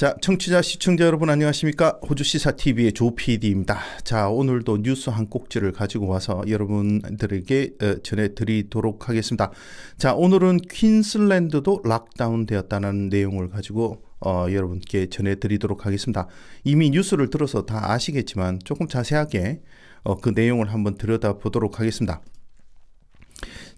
자, 청취자, 시청자 여러분 안녕하십니까? 호주 시사TV의 조 PD입니다. 자, 오늘도 뉴스 한 꼭지를 가지고 와서 여러분들에게 어, 전해드리도록 하겠습니다. 자, 오늘은 퀸슬랜드도 락다운 되었다는 내용을 가지고 어, 여러분께 전해드리도록 하겠습니다. 이미 뉴스를 들어서 다 아시겠지만 조금 자세하게 어, 그 내용을 한번 들여다보도록 하겠습니다.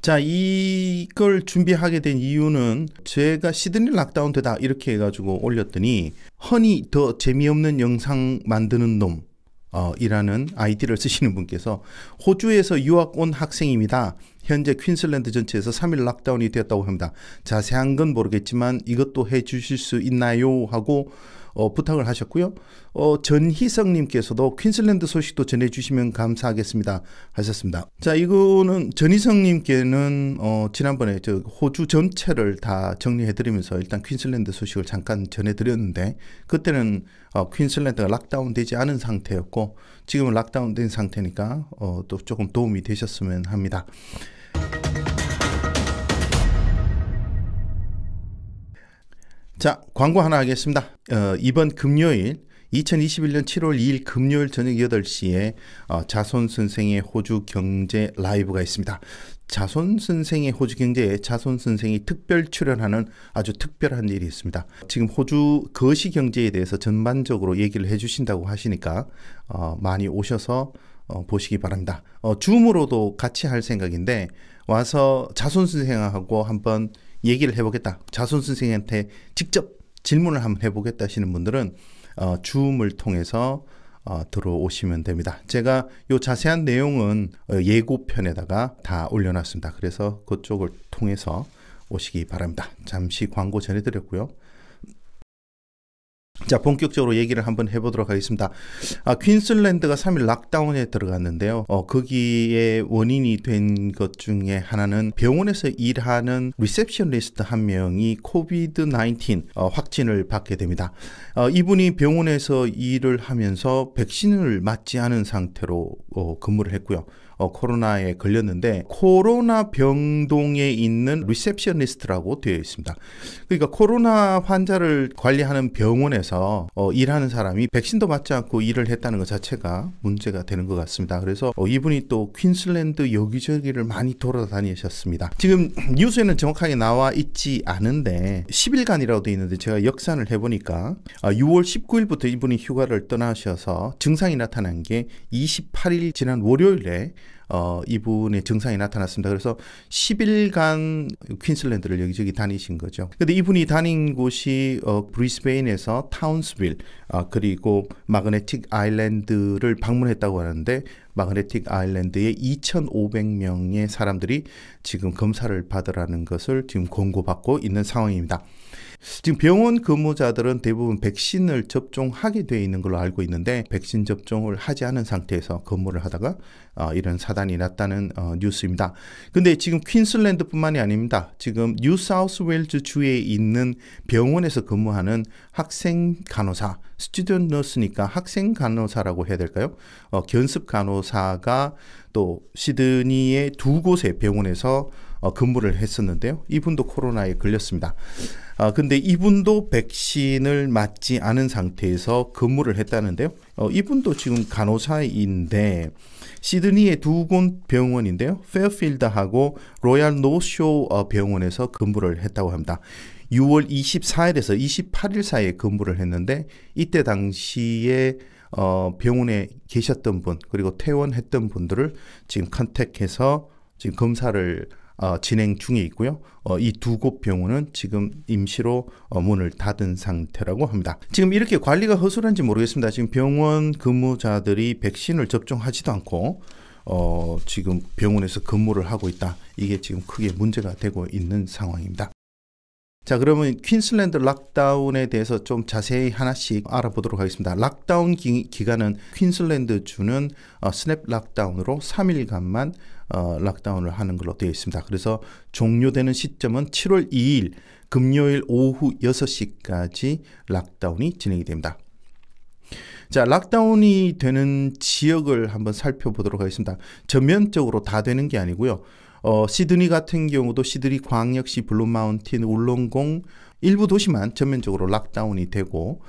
자, 이걸 준비하게 된 이유는 제가 시드니 락다운 되다 이렇게 해가지고 올렸더니 허니 더 재미없는 영상 만드는 놈 어, 이라는 아이디를 쓰시는 분께서 호주에서 유학 온 학생입니다. 현재 퀸슬랜드 전체에서 3일 락다운이 되었다고 합니다. 자세한 건 모르겠지만 이것도 해주실 수 있나요? 하고 어, 부탁을 하셨고요. 어, 전희성님께서도 퀸슬랜드 소식도 전해주시면 감사하겠습니다 하셨습니다. 자 이거는 전희성님께는 어, 지난번에 저 호주 전체를 다 정리해드리면서 일단 퀸슬랜드 소식을 잠깐 전해드렸는데 그때는 어, 퀸슬랜드가 락다운되지 않은 상태였고 지금은 락다운된 상태니까 어, 또 조금 도움이 되셨으면 합니다. 자, 광고 하나 하겠습니다. 어, 이번 금요일 2021년 7월 2일 금요일 저녁 8시에 어, 자손 선생의 호주 경제 라이브가 있습니다. 자손 선생의 호주 경제에 자손 선생이 특별 출연하는 아주 특별한 일이 있습니다. 지금 호주 거시 경제에 대해서 전반적으로 얘기를 해 주신다고 하시니까 어, 많이 오셔서 어, 보시기 바랍니다. 어, 줌으로도 같이 할 생각인데 와서 자손 선생하고 한번 얘기를 해보겠다. 자손 선생한테 님 직접 질문을 한번 해보겠다 하시는 분들은 어, 줌을 통해서 어, 들어오시면 됩니다. 제가 요 자세한 내용은 어, 예고편에다가 다 올려놨습니다. 그래서 그쪽을 통해서 오시기 바랍니다. 잠시 광고 전해드렸고요. 자, 본격적으로 얘기를 한번 해보도록 하겠습니다. 아, 퀸슬랜드가 3일 락다운에 들어갔는데요. 어, 거기에 원인이 된 것 중에 하나는 병원에서 일하는 리셉션리스트 한 명이 코비드 19 어, 확진을 받게 됩니다. 어, 이분이 병원에서 일을 하면서 백신을 맞지 않은 상태로 어, 근무를 했고요. 어, 코로나에 걸렸는데 코로나 병동에 있는 리셉션리스트라고 되어 있습니다. 그러니까 코로나 환자를 관리하는 병원에서 어, 일하는 사람이 백신도 맞지 않고 일을 했다는 것 자체가 문제가 되는 것 같습니다. 그래서 어, 이분이 또 퀸슬랜드 여기저기를 많이 돌아다니셨습니다. 지금 뉴스에는 정확하게 나와 있지 않은데 10일간이라고 되어 있는데 제가 역산을 해보니까 6월 아, 19일부터 이분이 휴가를 떠나셔서 증상이 나타난 게 28일 지난 월요일에 어, 이분의 증상이 나타났습니다. 그래서 10일간 퀸슬랜드를 여기저기 다니신 거죠. 근데 이분이 다닌 곳이 어, 브리스베인에서 타운스빌 어, 그리고 마그네틱 아일랜드를 방문했다고 하는데 마그네틱 아일랜드에 2,500명의 사람들이 지금 검사를 받으라는 것을 지금 권고받고 있는 상황입니다. 지금 병원 근무자들은 대부분 백신을 접종하게 돼 있는 걸로 알고 있는데 백신 접종을 하지 않은 상태에서 근무를 하다가 어, 이런 사단이 났다는 어, 뉴스입니다. 근데 지금 퀸슬랜드뿐만이 아닙니다. 지금 뉴사우스웨일즈 주에 있는 병원에서 근무하는 학생 간호사, 스튜던 너스니까 학생 간호사라고 해야 될까요? 어, 견습 간호사가 또 시드니의 두 곳의 병원에서 어, 근무를 했었는데요. 이분도 코로나에 걸렸습니다. 아, 근데 이분도 백신을 맞지 않은 상태에서 근무를 했다는데요. 어, 이분도 지금 간호사인데 시드니의 두곳 병원인데요. 페어필드하고 로얄 노쇼 어, 병원에서 근무를 했다고 합니다. 6월 24일에서 28일 사이에 근무를 했는데 이때 당시에 어, 병원에 계셨던 분 그리고 퇴원했던 분들을 지금 컨택해서 지금 검사를 어, 진행 중에 있고요. 어, 이두 곳 병원은 지금 임시로 어, 문을 닫은 상태라고 합니다. 지금 이렇게 관리가 허술한지 모르겠습니다. 지금 병원 근무자들이 백신을 접종하지도 않고 어, 지금 병원에서 근무를 하고 있다. 이게 지금 크게 문제가 되고 있는 상황입니다. 자 그러면 퀸슬랜드 락다운에 대해서 좀 자세히 하나씩 알아보도록 하겠습니다. 락다운 기, 간은 퀸슬랜드 주는 어, 스냅 락다운으로 3일간만 어, 락다운을 하는 걸로 되어 있습니다. 그래서 종료되는 시점은 7월 2일 금요일 오후 6시까지 락다운이 진행이 됩니다. 자, 락다운이 되는 지역을 한번 살펴보도록 하겠습니다. 전면적으로 다 되는 게 아니고요. 어, 시드니 같은 경우도 시드니 광역시 블루마운틴 울렁공 일부 도시만 전면적으로 락다운이 되고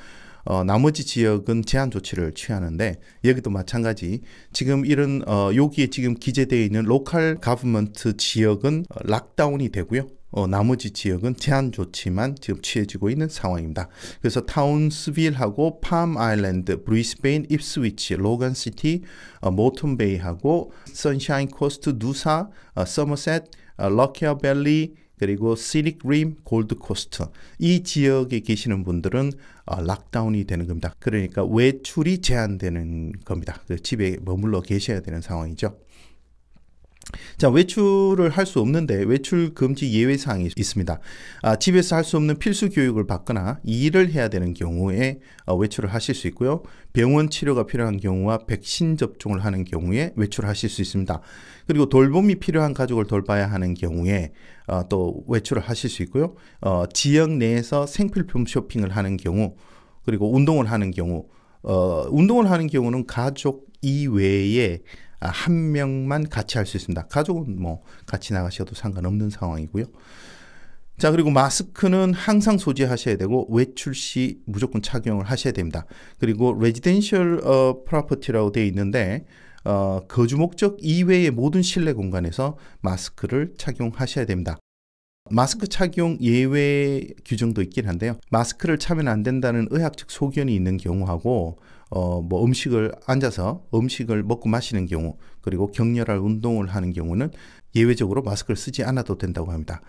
어, 나머지 지역은 제한 조치를 취하는데 여기도 마찬가지 지금 이런 어, 여기에 지금 기재되어 있는 로컬 가브먼트 지역은 어, 락다운이 되고요. 어, 나머지 지역은 제한 조치만 지금 취해지고 있는 상황입니다. 그래서 타운스빌하고 팜 아일랜드, 브리스베인, 입스위치, 로건시티, 어, 모튼베이하고 선샤인 코스트, 누사, 어, 서머셋, 어, 럭키어밸리, 그리고 시릭림, 골드코스트 이 지역에 계시는 분들은 어, 락다운이 되는 겁니다. 그러니까 외출이 제한되는 겁니다. 그 집에 머물러 계셔야 되는 상황이죠. 자, 외출을 할 수 없는데 외출 금지 예외 사항이 있습니다. 아, 집에서 할 수 없는 필수 교육을 받거나 일을 해야 되는 경우에 어, 외출을 하실 수 있고요. 병원 치료가 필요한 경우와 백신 접종을 하는 경우에 외출하실 수 있습니다. 그리고 돌봄이 필요한 가족을 돌봐야 하는 경우에 어, 또 외출을 하실 수 있고요. 어, 지역 내에서 생필품 쇼핑을 하는 경우 그리고 운동을 하는 경우 어, 운동을 하는 경우는 가족 이외에 아, 한 명만 같이 할 수 있습니다. 가족은 뭐 같이 나가셔도 상관없는 상황이고요. 자, 그리고 마스크는 항상 소지하셔야 되고 외출 시 무조건 착용을 하셔야 됩니다. 그리고 레지덴셜 어 프로퍼티라고 되어 있는데 어, 거주 목적 이외의 모든 실내 공간에서 마스크를 착용하셔야 됩니다. 마스크 착용 예외 규정도 있긴 한데요. 마스크를 차면 안 된다는 의학적 소견이 있는 경우하고 어, 뭐 음식을 앉아서 음식을 먹고 마시는 경우 그리고 격렬한 운동을 하는 경우는 예외적으로 마스크를 쓰지 않아도 된다고 합니다.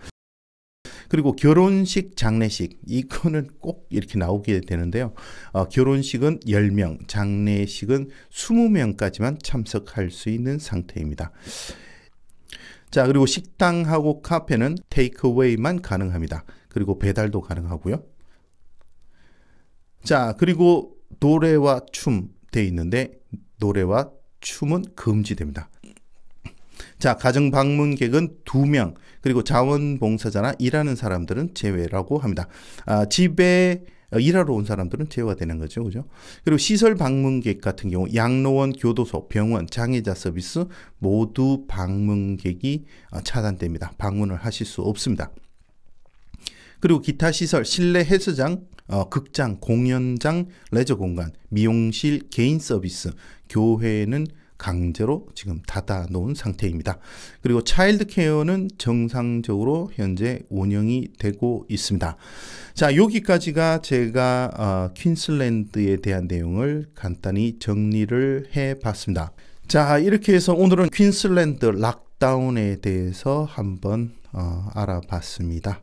그리고 결혼식, 장례식 이거는 꼭 이렇게 나오게 되는데요. 어, 결혼식은 10명, 장례식은 20명까지만 참석할 수 있는 상태입니다. 자, 그리고 식당하고 카페는 테이크웨이만 가능합니다. 그리고 배달도 가능하고요. 자, 그리고 노래와 춤 돼 있는데 노래와 춤은 금지됩니다. 자, 가정 방문객은 두 명 그리고 자원봉사자나 일하는 사람들은 제외라고 합니다. 아, 집에 어, 일하러 온 사람들은 제외가 되는 거죠. 그죠? 그리고 시설 방문객 같은 경우 양로원, 교도소, 병원, 장애자 서비스 모두 방문객이 어, 차단됩니다. 방문을 하실 수 없습니다. 그리고 기타 시설, 실내 해수장 어, 극장, 공연장, 레저 공간, 미용실, 개인 서비스, 교회는 강제로 지금 닫아 놓은 상태입니다. 그리고 차일드 케어는 정상적으로 현재 운영이 되고 있습니다. 자, 여기까지가 제가 어, 퀸슬랜드에 대한 내용을 간단히 정리를 해 봤습니다. 자, 이렇게 해서 오늘은 퀸슬랜드 락다운에 대해서 한번 어, 알아봤습니다.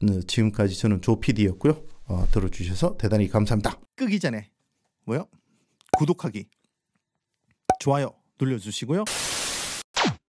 네, 지금까지 저는 조피디였고요. 어, 들어주셔서 대단히 감사합니다. 끄기 전에 뭐요? 구독하기, 좋아요 눌러주시고요.